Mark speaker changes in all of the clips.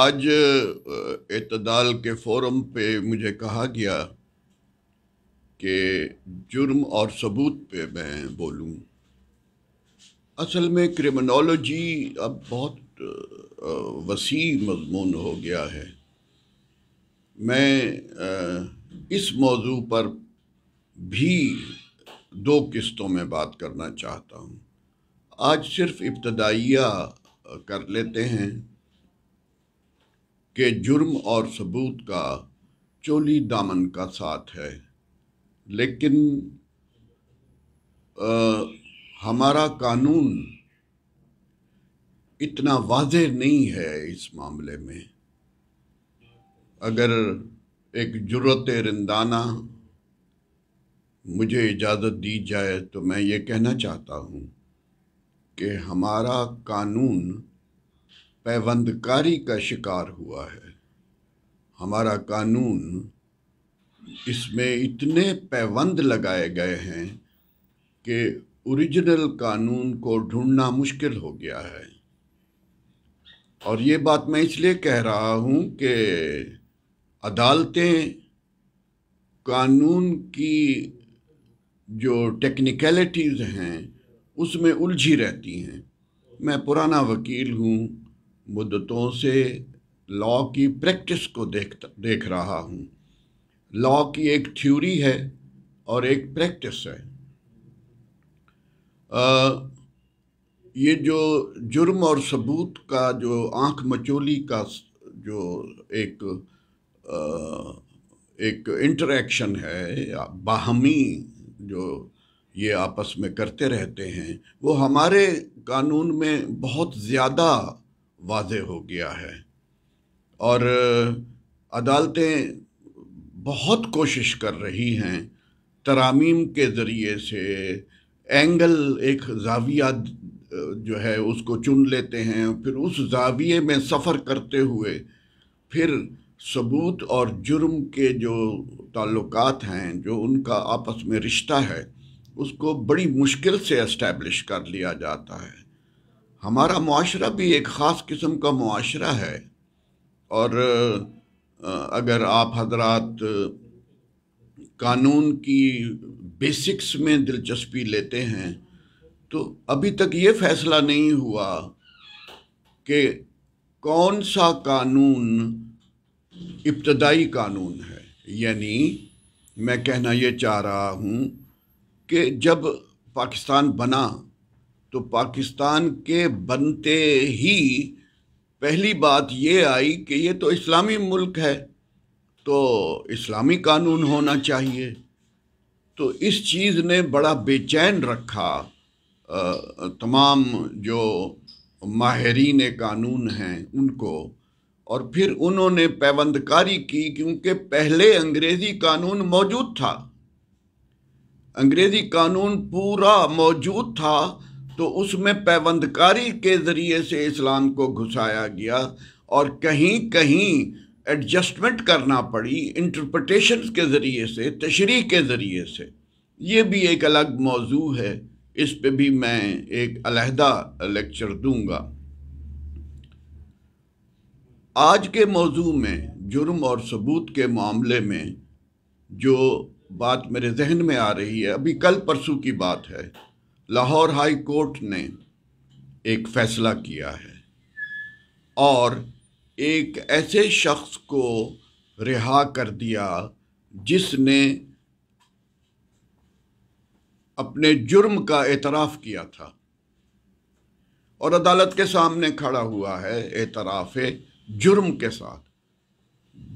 Speaker 1: आज इतदाल के फोरम पे मुझे कहा गया कि जुर्म और सबूत पे मैं बोलूं असल में क्रिमिनोलॉजी अब बहुत वसी मजमून हो गया है मैं इस मौजू पर भी दो किस्तों में बात करना चाहता हूँ आज सिर्फ इब्तदाइया कर लेते हैं के जुर्म और सबूत का चोली दामन का साथ है लेकिन आ, हमारा कानून इतना वाज नहीं है इस मामले में अगर एक जरूरत रिंदाना मुझे इजाज़त दी जाए तो मैं ये कहना चाहता हूँ कि हमारा कानून पैबंदकारी का शिकार हुआ है हमारा कानून इसमें इतने पैबंद लगाए गए हैं कि ओरिजिनल कानून को ढूंढना मुश्किल हो गया है और ये बात मैं इसलिए कह रहा हूँ कि अदालतें कानून की जो टेक्निकलिटीज़ हैं उसमें उलझी रहती हैं मैं पुराना वकील हूँ मुद्दतों से लॉ की प्रैक्टिस को देख देख रहा हूँ लॉ की एक थ्योरी है और एक प्रैक्टिस है आ, ये जो जुर्म और सबूत का जो आंख मचोली का जो एक आ, एक इंटरेक्शन है बाहमी जो ये आपस में करते रहते हैं वो हमारे कानून में बहुत ज़्यादा वाज हो गया है और अदालतें बहुत कोशिश कर रही हैं तरामीम के ज़रिए से एंगल एक जाविया जो है उसको चुन लेते हैं फिर उस जाविये में सफ़र करते हुए फिर सबूत और जुर्म के जो ताल्लुकात हैं जो उनका आपस में रिश्ता है उसको बड़ी मुश्किल से इस्टेब्लिश कर लिया जाता है हमारा माशरा भी एक ख़ास किस्म का माशरा है और अगर आप हजरात कानून की बेसिक्स में दिलचस्पी लेते हैं तो अभी तक ये फैसला नहीं हुआ कि कौन सा कानून इब्तदाई कानून है यानी मैं कहना ये चाह रहा हूँ कि जब पाकिस्तान बना तो पाकिस्तान के बनते ही पहली बात ये आई कि ये तो इस्लामी मुल्क है तो इस्लामी कानून होना चाहिए तो इस चीज़ ने बड़ा बेचैन रखा तमाम जो माहरीन कानून हैं उनको और फिर उन्होंने पैबंदकारी की क्योंकि पहले अंग्रेज़ी कानून मौजूद था अंग्रेज़ी कानून पूरा मौजूद था तो उसमें पैबंदकारी के ज़रिए से इस्लाम को घुसाया गया और कहीं कहीं एडजस्टमेंट करना पड़ी इंटरप्रटेशन के ज़रिए से तशरी के ज़रिए से ये भी एक अलग मौजू है इस पे भी मैं एक अलहदा लेक्चर दूंगा आज के मौजू में जुर्म और सबूत के मामले में जो बात मेरे जहन में आ रही है अभी कल परसों की बात है लाहौर हाई कोर्ट ने एक फैसला किया है और एक ऐसे शख्स को रिहा कर दिया जिसने अपने जुर्म का एतराफ़ किया था और अदालत के सामने खड़ा हुआ है एतराफ़ जुर्म के साथ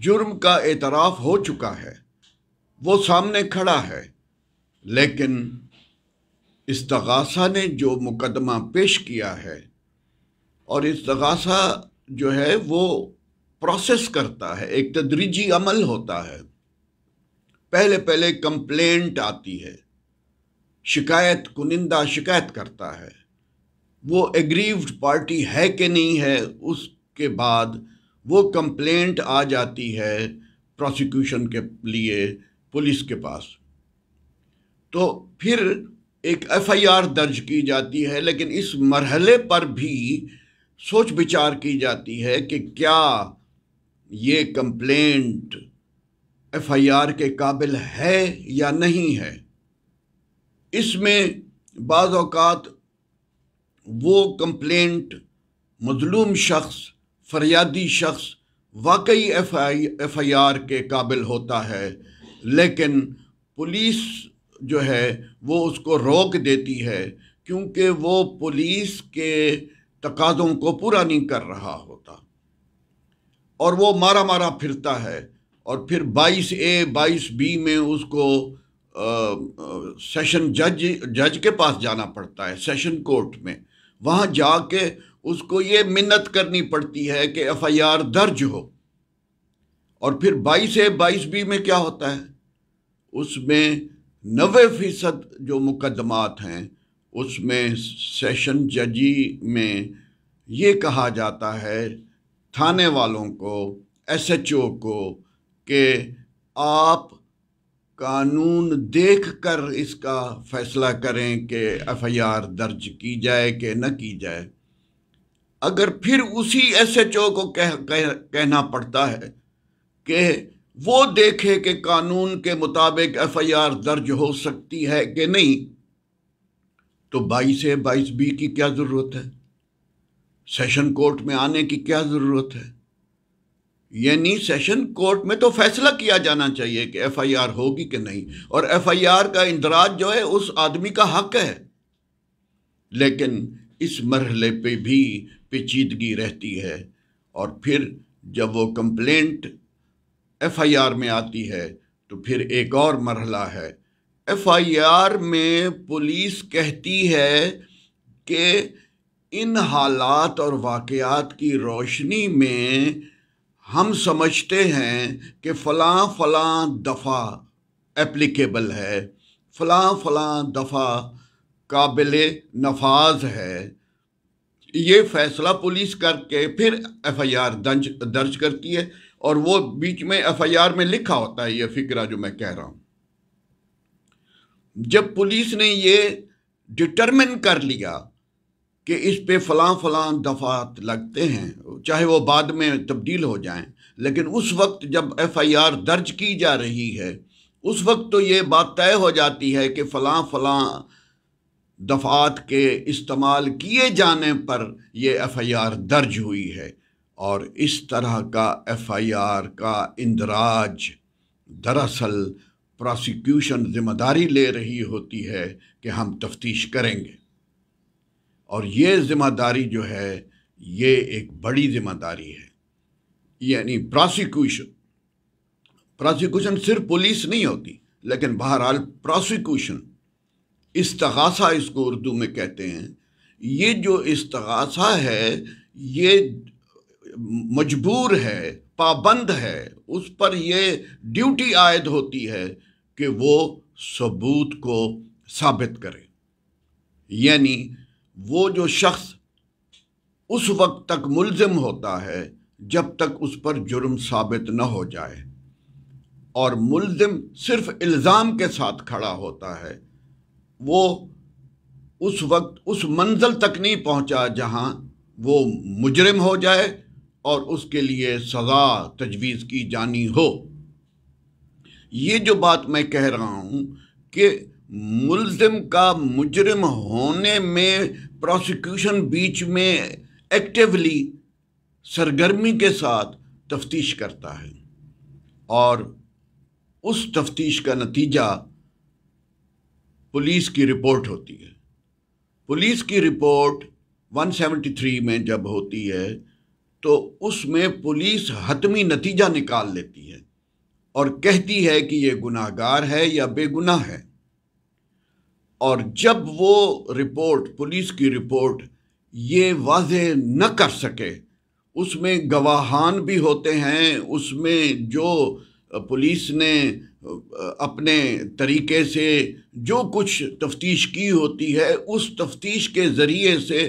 Speaker 1: जुर्म का एतराफ़ हो चुका है वो सामने खड़ा है लेकिन इसतगासा ने जो मुकदमा पेश किया है और इसतगासा जो है वो प्रोसेस करता है एक तदरीजी अमल होता है पहले पहले कंप्लेंट आती है शिकायत कुनिंदा शिकायत करता है वो एग्रीव्ड पार्टी है कि नहीं है उसके बाद वो कंप्लेंट आ जाती है प्रोसिक्यूशन के लिए पुलिस के पास तो फिर एक एफआईआर दर्ज की जाती है लेकिन इस मरहले पर भी सोच विचार की जाती है कि क्या ये कंप्लेंट एफआईआर के काबिल है या नहीं है इसमें बाज़ अवकात वो कंप्लेंट मजलूम शख्स फरियादी शख्स वाकई F I F I R के काबिल होता है लेकिन पुलिस जो है वो उसको रोक देती है क्योंकि वो पुलिस के तकाजों को पूरा नहीं कर रहा होता और वो मारा मारा फिरता है और फिर 22 ए 22 बी में उसको आ, सेशन जज जज के पास जाना पड़ता है सेशन कोर्ट में वहाँ जाके उसको ये मिन्नत करनी पड़ती है कि एफआईआर दर्ज हो और फिर 22 ए 22 बी में क्या होता है उसमें नबे फ़ीसद जो मुकदमात हैं उसमें सेशन जजी में ये कहा जाता है थाने वालों को एस एच ओ को कि आप कानून देख कर इसका फ़ैसला करें कि एफ आई आर दर्ज की जाए कि न की जाए अगर फिर उसी एस एच ओ को कह, कह कहना पड़ता है कि वो देखे कि कानून के मुताबिक एफआईआर दर्ज हो सकती है कि नहीं तो बाईस ए बाईस बी की क्या ज़रूरत है सेशन कोर्ट में आने की क्या ज़रूरत है यानी सेशन कोर्ट में तो फैसला किया जाना चाहिए कि एफआईआर होगी कि नहीं और एफआईआर का इंदराज जो है उस आदमी का हक है लेकिन इस मरहले पे भी पेचीदगी रहती है और फिर जब वो कंप्लेंट एफआईआर में आती है तो फिर एक और मरहला है एफआईआर में पुलिस कहती है कि इन हालात और वाकयात की रोशनी में हम समझते हैं कि फ़लाँ फ़लाँ दफ़ा एप्लीकेबल है फ़लाँ फ़लाँ दफ़ा काबिल नफाज है ये फ़ैसला पुलिस करके फिर एफ़ आई आर दर्ज करती है और वो बीच में आर में लिखा होता है ये फिक्रा जो मैं कह रहा हूं जब पुलिस ने ये डिटरमिन कर लिया कि इस पे फलां फलां दफात लगते हैं चाहे वो बाद में तब्दील हो जाएं लेकिन उस वक्त जब एफआईआर दर्ज की जा रही है उस वक्त तो ये बात तय हो जाती है कि फलां फलां दफात के इस्तेमाल किए जाने पर यह एफआईआर दर्ज हुई है और इस तरह का एफआईआर का इंदराज दरअसल प्रोसिक्यूशन जिम्मेदारी ले रही होती है कि हम तफ्तीश करेंगे और ये जिम्मेदारी जो है ये एक बड़ी जिम्मेदारी है यानी प्रोसिक्यूशन प्रोसिक्यूशन सिर्फ पुलिस नहीं होती लेकिन बहरहाल प्रोसिक्यूशन इस्तगासा इसको उर्दू में कहते हैं ये जो इस्तगासा है ये मजबूर है पाबंद है उस पर ये ड्यूटी आयद होती है कि वो सबूत को साबित करे यानी वो जो शख्स उस वक्त तक मुलजिम होता है जब तक उस पर जुर्म साबित न हो जाए और मुलजिम सिर्फ इल्ज़ाम के साथ खड़ा होता है वो उस वक्त उस मंजिल तक नहीं पहुंचा जहां वो मुजरिम हो जाए और उसके लिए सज़ा तजवीज़ की जानी हो ये जो बात मैं कह रहा हूँ कि मुलजिम का मुजरम होने में प्रोसिक्यूशन बीच में एक्टिवली सरगर्मी के साथ तफ्तीश करता है और उस तफ्तीश का नतीजा पुलिस की रिपोर्ट होती है पुलिस की रिपोर्ट 173 में जब होती है तो उसमें पुलिस हतमी नतीजा निकाल लेती है और कहती है कि ये गुनाहगार है या बेगुनाह है और जब वो रिपोर्ट पुलिस की रिपोर्ट ये वाज न कर सके उसमें गवाहान भी होते हैं उसमें जो पुलिस ने अपने तरीके से जो कुछ तफ्तीश की होती है उस तफ्तीश के ज़रिए से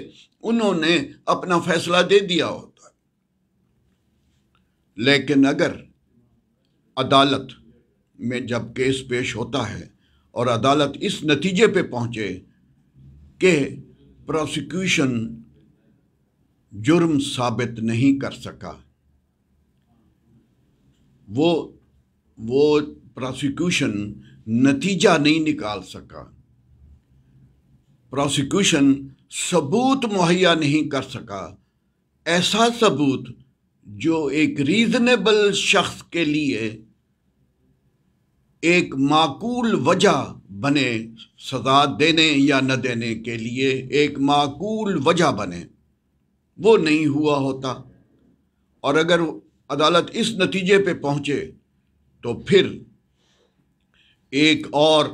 Speaker 1: उन्होंने अपना फैसला दे दिया होता लेकिन अगर अदालत में जब केस पेश होता है और अदालत इस नतीजे पे पहुँचे कि प्रोसिक्यूशन जुर्म साबित नहीं कर सका वो वो प्रोसिक्यूशन नतीजा नहीं निकाल सका प्रोसिक्यूशन सबूत मुहैया नहीं कर सका ऐसा सबूत जो एक रीजनेबल शख्स के लिए एक माकूल वजह बने सजा देने या न देने के लिए एक माकूल वजह बने वो नहीं हुआ होता और अगर अदालत इस नतीजे पे पहुँचे तो फिर एक और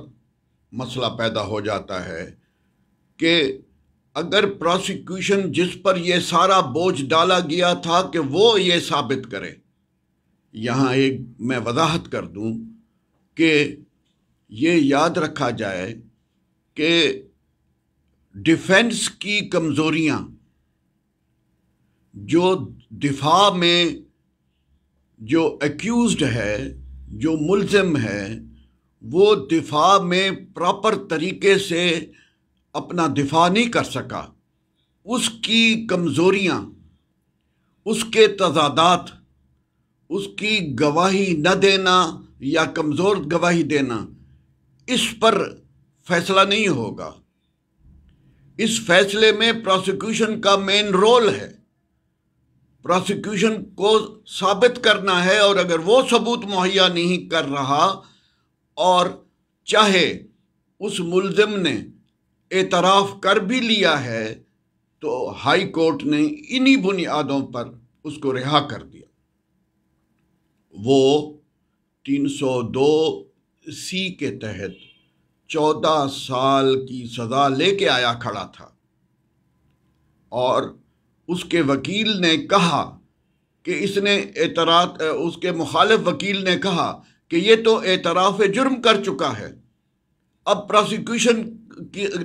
Speaker 1: मसला पैदा हो जाता है कि अगर प्रोसिक्यूशन जिस पर यह सारा बोझ डाला गया था कि वो ये साबित करे यहाँ एक मैं वजाहत कर दूं कि ये याद रखा जाए कि डिफेंस की कमज़ोरियाँ जो दिफा में जो एक्यूज़ है जो मुलज़म है वो दिफा में प्रॉपर तरीके से अपना दिफा नहीं कर सका उसकी कमज़ोरियाँ उसके तजादात उसकी गवाही न देना या कमज़ोर गवाही देना इस पर फैसला नहीं होगा इस फैसले में प्रोसिक्यूशन का मेन रोल है प्रोसिक्यूशन को साबित करना है और अगर वो सबूत मुहैया नहीं कर रहा और चाहे उस मुलजिम ने एतराफ़ कर भी लिया है तो हाई कोर्ट ने इन्हीं बुनियादों पर उसको रिहा कर दिया वो 302 सी के तहत 14 साल की सज़ा लेके आया खड़ा था और उसके वकील ने कहा कि इसने एतरात उसके मुखालफ वकील ने कहा कि ये तो एतराफ़ जुर्म कर चुका है अब प्रोसिक्यूशन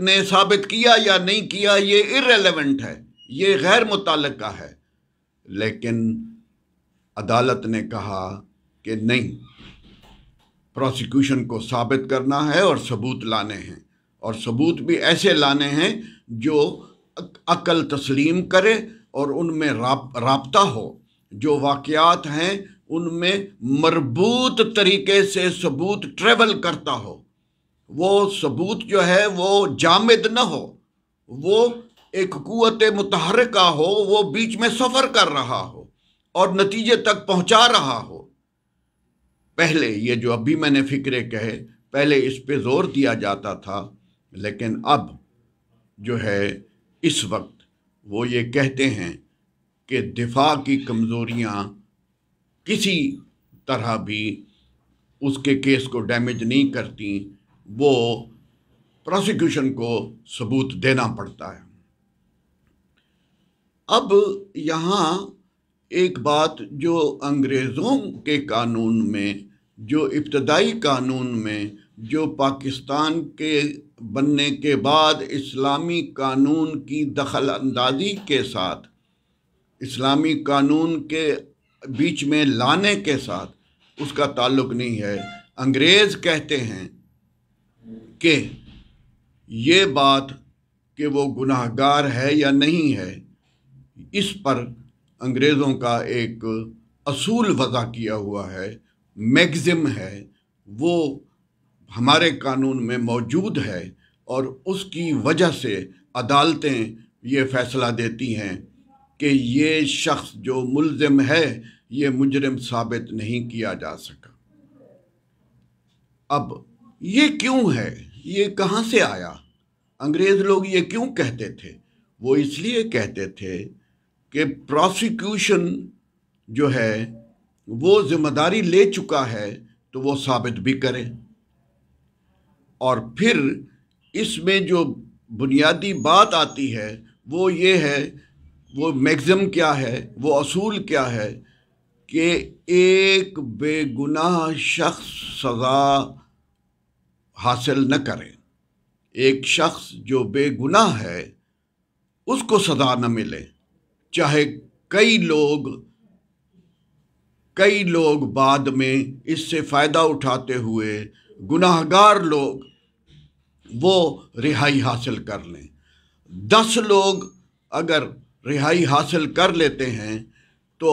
Speaker 1: ने साबित किया या नहीं किया ये इरेलीवेंट है ये गैर मुतल है लेकिन अदालत ने कहा कि नहीं प्रोसिक्यूशन को साबित करना है और सबूत लाने हैं और सबूत भी ऐसे लाने हैं जो अकल तस्लीम करे और उनमें रबता हो जो वाकयात हैं उनमें मरबूत तरीके से सबूत ट्रेवल करता हो वो सबूत जो है वो जामिद न हो वो एक कुत का हो वो बीच में सफ़र कर रहा हो और नतीजे तक पहुंचा रहा हो पहले ये जो अभी मैंने फ़िक्रे कहे पहले इस पे ज़ोर दिया जाता था लेकिन अब जो है इस वक्त वो ये कहते हैं कि दिफा की कमज़ोरियाँ किसी तरह भी उसके केस को डैमेज नहीं करती वो प्रोसिक्यूशन को सबूत देना पड़ता है अब यहाँ एक बात जो अंग्रेज़ों के कानून में जो इब्तदाई कानून में जो पाकिस्तान के बनने के बाद इस्लामी कानून की दखल अंदाजी के साथ इस्लामी कानून के बीच में लाने के साथ उसका ताल्लुक नहीं है अंग्रेज़ कहते हैं कि ये बात कि वो गुनाहगार है या नहीं है इस पर अंग्रेज़ों का एक असूल वज़ा किया हुआ है मैगज़म है वो हमारे कानून में मौजूद है और उसकी वजह से अदालतें ये फ़ैसला देती हैं कि ये शख्स जो मुलज़म है ये मुजरम साबित नहीं किया जा सका अब ये क्यों है ये कहाँ से आया अंग्रेज़ लोग ये क्यों कहते थे वो इसलिए कहते थे कि प्रोसिक्यूशन जो है वो जिम्मेदारी ले चुका है तो वो साबित भी करें और फिर इसमें जो बुनियादी बात आती है वो ये है वो मैगज़म क्या है वो असूल क्या है कि एक बेगुनाह शख्स सज़ा हासिल न करें एक शख्स जो बेगुनाह है उसको सजा न मिले चाहे कई लोग कई लोग बाद में इससे फ़ायदा उठाते हुए गुनाहगार लोग वो रिहाई हासिल कर लें दस लोग अगर रिहाई हासिल कर लेते हैं तो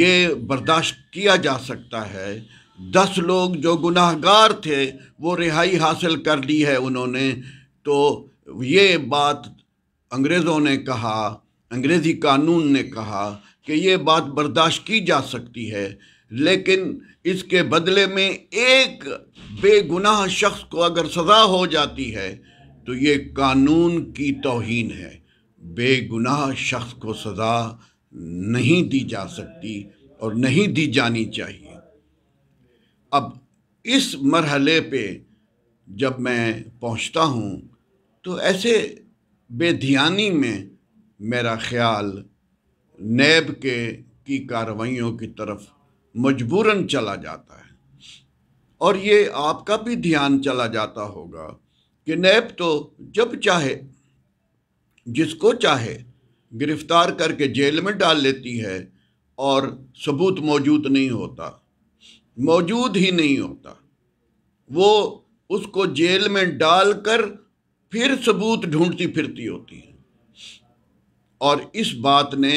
Speaker 1: ये बर्दाश्त किया जा सकता है दस लोग जो गुनाहगार थे वो रिहाई हासिल कर ली है उन्होंने तो ये बात अंग्रेज़ों ने कहा अंग्रेज़ी कानून ने कहा कि ये बात बर्दाश्त की जा सकती है लेकिन इसके बदले में एक बेगुनाह शख्स को अगर सज़ा हो जाती है तो ये कानून की तोहन है बेगुनाह शख्स को सज़ा नहीं दी जा सकती और नहीं दी जानी चाहिए अब इस मरहले पे जब मैं पहुंचता हूं तो ऐसे बेधियानी में मेरा ख्याल नैब के की कार्रवाइयों की तरफ मजबूरन चला जाता है और ये आपका भी ध्यान चला जाता होगा कि नैब तो जब चाहे जिसको चाहे गिरफ्तार करके जेल में डाल लेती है और सबूत मौजूद नहीं होता मौजूद ही नहीं होता वो उसको जेल में डालकर फिर सबूत ढूंढती फिरती होती है और इस बात ने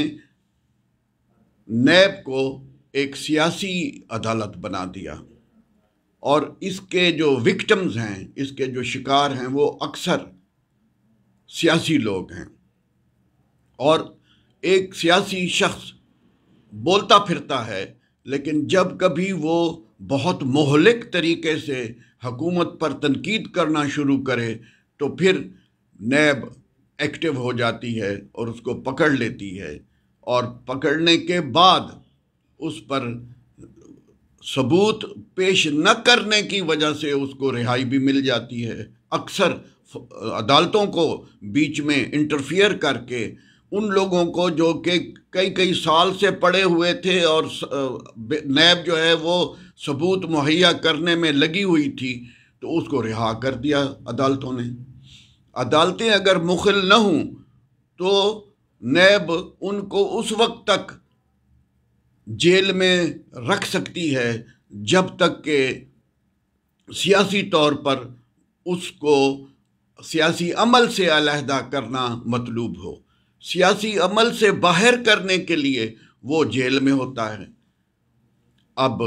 Speaker 1: नैब को एक सियासी अदालत बना दिया और इसके जो विक्टम्स हैं इसके जो शिकार हैं वो अक्सर सियासी लोग हैं और एक सियासी शख्स बोलता फिरता है लेकिन जब कभी वो बहुत मोहलिक तरीके से हकूमत पर तनकीद करना शुरू करे तो फिर नैब एक्टिव हो जाती है और उसको पकड़ लेती है और पकड़ने के बाद उस पर सबूत पेश न करने की वजह से उसको रिहाई भी मिल जाती है अक्सर अदालतों को बीच में इंटरफियर करके उन लोगों को जो कि कई कई साल से पड़े हुए थे और नैब जो है वो सबूत मुहैया करने में लगी हुई थी तो उसको रिहा कर दिया अदालतों ने अदालतें अगर मुखल न हों तो नैब उनको उस वक्त तक जेल में रख सकती है जब तक के सियासी तौर पर उसको सियासी अमल से अलहदा करना मतलूब हो सियासी अमल से बाहर करने के लिए वो जेल में होता है अब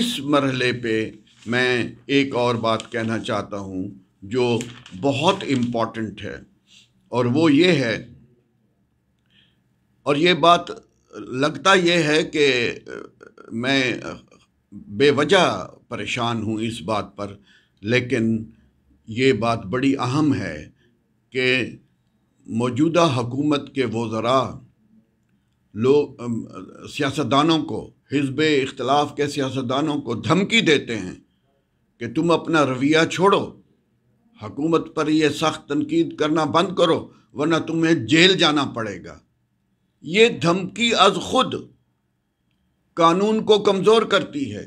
Speaker 1: इस मरहले पे मैं एक और बात कहना चाहता हूँ जो बहुत इम्पॉर्टेंट है और वो ये है और ये बात लगता ये है कि मैं बेवजह परेशान हूँ इस बात पर लेकिन ये बात बड़ी अहम है कि मौजूदा हकूमत के वज़रा लोग सियासतदानों को हिजब इख्तलाफ के सियासतदानों को धमकी देते हैं कि तुम अपना रवैया छोड़ो हकूमत पर यह सख्त तनकीद करना बंद करो वरना तुम्हें जेल जाना पड़ेगा ये धमकी आज खुद कानून को कमज़ोर करती है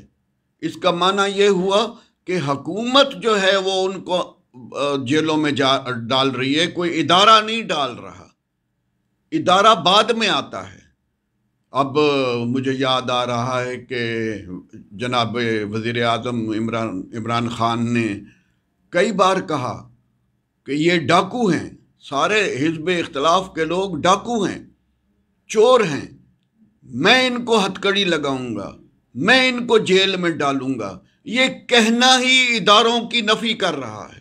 Speaker 1: इसका माना यह हुआ कि हकूमत जो है वो उनको जेलों में जा डाल रही है कोई इदारा नहीं डाल रहा इदारा बाद में आता है अब मुझे याद आ रहा है कि जनाब वज़ी अजम इमरान इमरान ख़ान ने कई बार कहा कि ये डाकू हैं सारे हिजब इख्तलाफ के लोग डाकू हैं चोर हैं मैं इनको हथकड़ी लगाऊंगा मैं इनको जेल में डालूंगा ये कहना ही इदारों की नफ़ी कर रहा है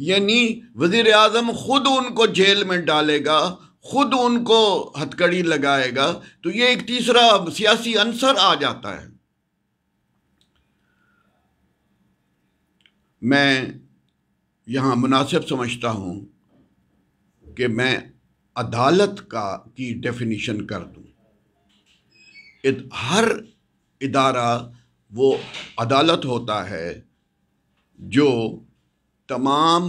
Speaker 1: यानी वजीर आजम खुद उनको जेल में डालेगा खुद उनको हथकड़ी लगाएगा तो ये एक तीसरा सियासी अंसर आ जाता है मैं यहाँ मुनासिब समझता हूँ कि मैं अदालत का की डेफिनेशन कर दू इत, हर इदारा वो अदालत होता है जो तमाम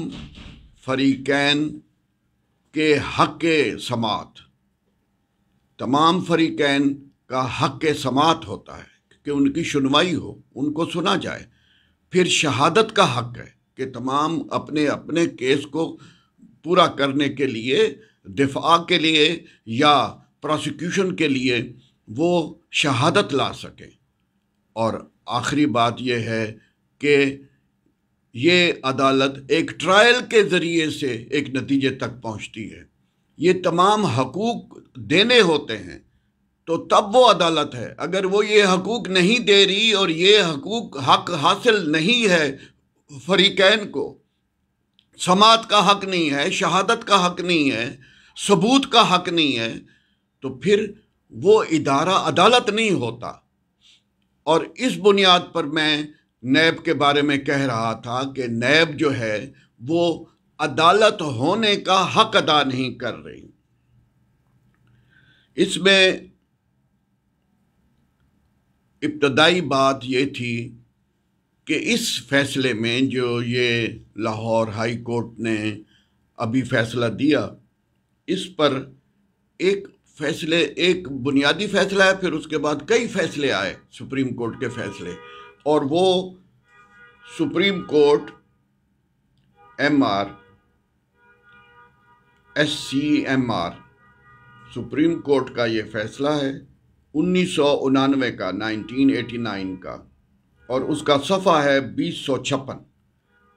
Speaker 1: फरीकैन के हक समात तमाम फरीकैन का हक समात होता है कि उनकी सुनवाई हो उनको सुना जाए फिर शहादत का हक है कि तमाम अपने अपने केस को पूरा करने के लिए दिफा के लिए या प्रोसिक्यूशन के लिए वो शहादत ला सकें और आखिरी बात यह है कि ये अदालत एक ट्रायल के ज़रिए से एक नतीजे तक पहुंचती है ये तमाम हकूक देने होते हैं तो तब वो अदालत है अगर वो ये हकूक नहीं दे रही और ये हकूक हक हासिल नहीं है फरीकैन को समात का हक नहीं है शहादत का हक नहीं है सबूत का हक नहीं है तो फिर वो इदारा अदालत नहीं होता और इस बुनियाद पर मैं नैब के बारे में कह रहा था कि नैब जो है वो अदालत होने का हक अदा नहीं कर रही इसमें इब्तदाई बात ये थी कि इस फैसले में जो ये लाहौर हाई कोर्ट ने अभी फैसला दिया इस पर एक फैसले एक बुनियादी फैसला है फिर उसके बाद कई फैसले आए सुप्रीम कोर्ट के फैसले और वो supreme court M R S C M R supreme court का ये फैसला है उन्नीस सौ उनानवे का नाइनटीन एटी नाइन का और उसका सफ़ा है बीस सौ छप्पन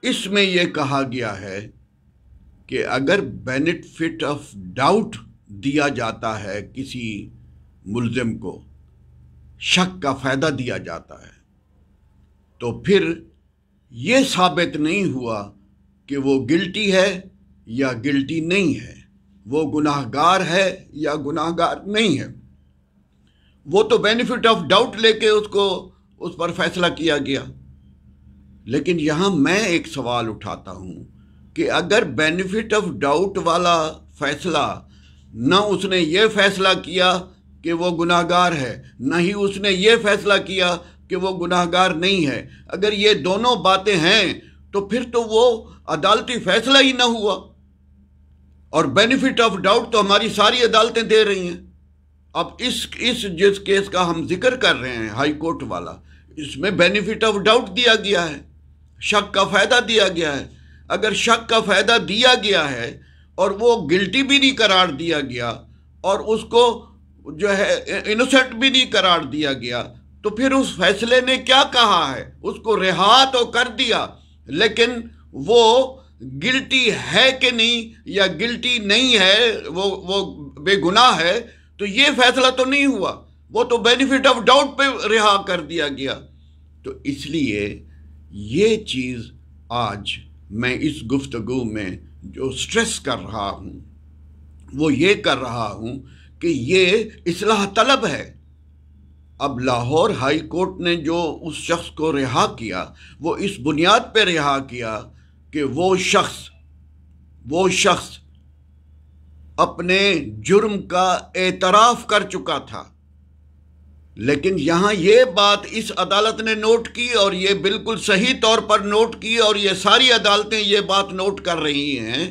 Speaker 1: इसमें यह कहा गया है कि अगर बेनिफिट ऑफ डाउट दिया जाता है किसी मुलज़म को शक का फ़ायदा दिया जाता है तो फिर ये साबित नहीं हुआ कि वो गिल्टी है या गिल्टी नहीं है वो गुनाहगार है या गुनाहगार नहीं है वो तो बेनिफिट ऑफ डाउट लेके उसको उस पर फैसला किया गया लेकिन यहाँ मैं एक सवाल उठाता हूँ कि अगर बेनिफिट ऑफ डाउट वाला फैसला ना उसने ये फैसला किया कि वो गुनाहगार है ना ही उसने ये फैसला किया कि वो गुनाहगार नहीं है अगर ये दोनों बातें हैं तो फिर तो वो अदालती फैसला ही ना हुआ और बेनिफिट ऑफ डाउट तो हमारी सारी अदालतें दे रही हैं अब इस इस जिस केस का हम जिक्र कर रहे हैं हाई कोर्ट वाला इसमें बेनिफिट ऑफ डाउट दिया गया है शक का फ़ायदा दिया गया है अगर शक का फ़ायदा दिया गया है और वो गिल्टी भी नहीं करार दिया गया और उसको जो है इनोसेंट भी नहीं करार दिया गया तो फिर उस फैसले ने क्या कहा है उसको रिहा तो कर दिया लेकिन वो गिल्टी है कि नहीं या गिल्टी नहीं है वो वो बेगुनाह है तो ये फैसला तो नहीं हुआ वो तो बेनिफिट ऑफ डाउट पे रिहा कर दिया गया तो इसलिए ये चीज़ आज मैं इस गुफ्तगु में जो स्ट्रेस कर रहा हूँ वो ये कर रहा हूँ कि ये इसलाह तलब है अब लाहौर हाई कोर्ट ने जो उस शख्स को रिहा किया वो इस बुनियाद पे रिहा किया कि वो शख्स वो शख्स अपने जुर्म का एतराफ़ कर चुका था लेकिन यहाँ ये बात इस अदालत ने नोट की और ये बिल्कुल सही तौर पर नोट की और ये सारी अदालतें ये बात नोट कर रही हैं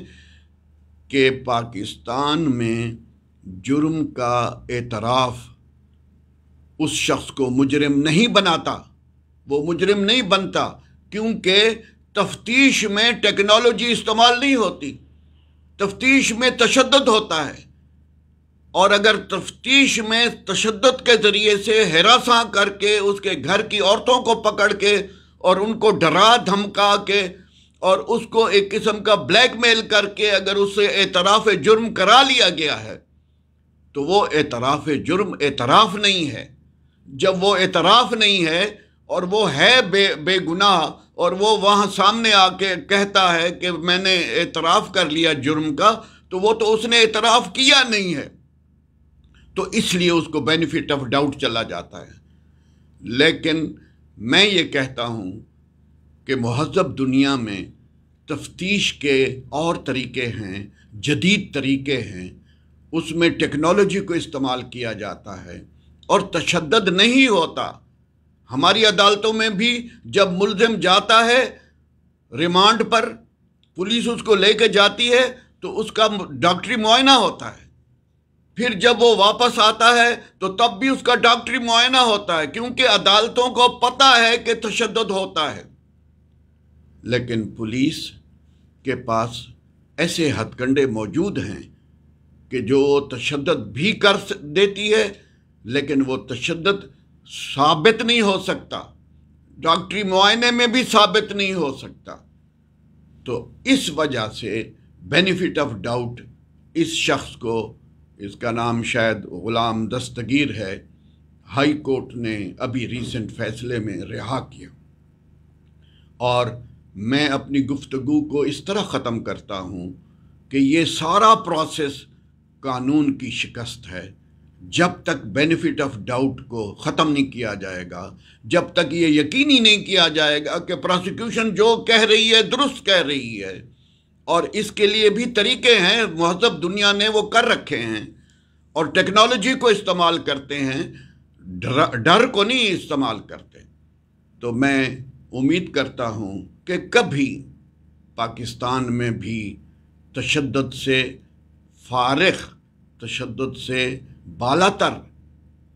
Speaker 1: कि पाकिस्तान में जुर्म का एतराफ़ उस शख्स को मुजरिम नहीं बनाता वो मुजरिम नहीं बनता क्योंकि तफ्तीश में टेक्नोलॉजी इस्तेमाल नहीं होती तफ्तीश में तशद होता है और अगर तफ्तीश में तशद के ज़रिए से हरासा करके उसके घर की औरतों को पकड़ के और उनको डरा धमका के और उसको एक किस्म का ब्लैक मेल करके अगर उससे एतराफ़ जुर्म करा लिया गया है तो वो एतराफ़ जुर्म एतराफ़ नहीं है जब वो एतराफ़ नहीं है और वो है बे बेगुनाह और वो वहाँ सामने आके कहता है कि मैंने एतराफ़ कर लिया जुर्म का तो वो तो उसने एतराफ़ किया नहीं है तो इसलिए उसको बेनिफिट ऑफ डाउट चला जाता है लेकिन मैं ये कहता हूँ कि महजब दुनिया में तफ्तीश के और तरीके हैं जदीद तरीके हैं उसमें टेक्नोलॉजी को इस्तेमाल किया जाता है और तशद नहीं होता हमारी अदालतों में भी जब मुलजिम जाता है रिमांड पर पुलिस उसको लेके जाती है तो उसका डॉक्टरी मुआयना होता है फिर जब वो वापस आता है तो तब भी उसका डॉक्टरी मुआयना होता है क्योंकि अदालतों को पता है कि तशद होता है लेकिन पुलिस के पास ऐसे हथकंडे मौजूद हैं कि जो तशद भी कर देती है लेकिन वो तशद साबित नहीं हो सकता डॉक्टरी मुआयने में भी साबित नहीं हो सकता तो इस वजह से बेनिफिट ऑफ डाउट इस शख्स को इसका नाम शायद ग़ुलाम दस्तगीर है हाई कोर्ट ने अभी रिसेंट फैसले में रिहा किया और मैं अपनी गुफ्तगु को इस तरह ख़त्म करता हूँ कि ये सारा प्रोसेस कानून की शिकस्त है जब तक बेनिफिट ऑफ डाउट को ख़त्म नहीं किया जाएगा जब तक ये यकीन ही नहीं किया जाएगा कि प्रोसिक्यूशन जो कह रही है दुरुस्त कह रही है और इसके लिए भी तरीके हैं महजब दुनिया ने वो कर रखे हैं और टेक्नोलॉजी को इस्तेमाल करते हैं डर को नहीं इस्तेमाल करते तो मैं उम्मीद करता हूँ कि कभी पाकिस्तान में भी तशद से फारग तशद से बालातर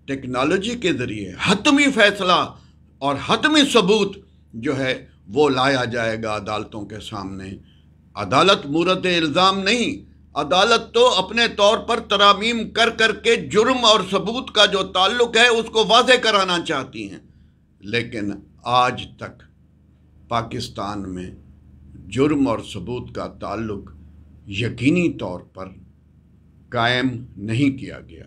Speaker 1: टेक्नोलॉजी के ज़रिए हतमी फैसला और हतमी सबूत जो है वो लाया जाएगा अदालतों के सामने अदालत मूरत इल्ज़ाम नहीं अदालत तो अपने तौर पर तरामीम कर कर के जुर्म और सबूत का जो ताल्लुक है उसको वाजे कराना चाहती हैं लेकिन आज तक पाकिस्तान में जुर्म और सबूत का ताल्लुक यकीनी तौर पर कायम नहीं किया गया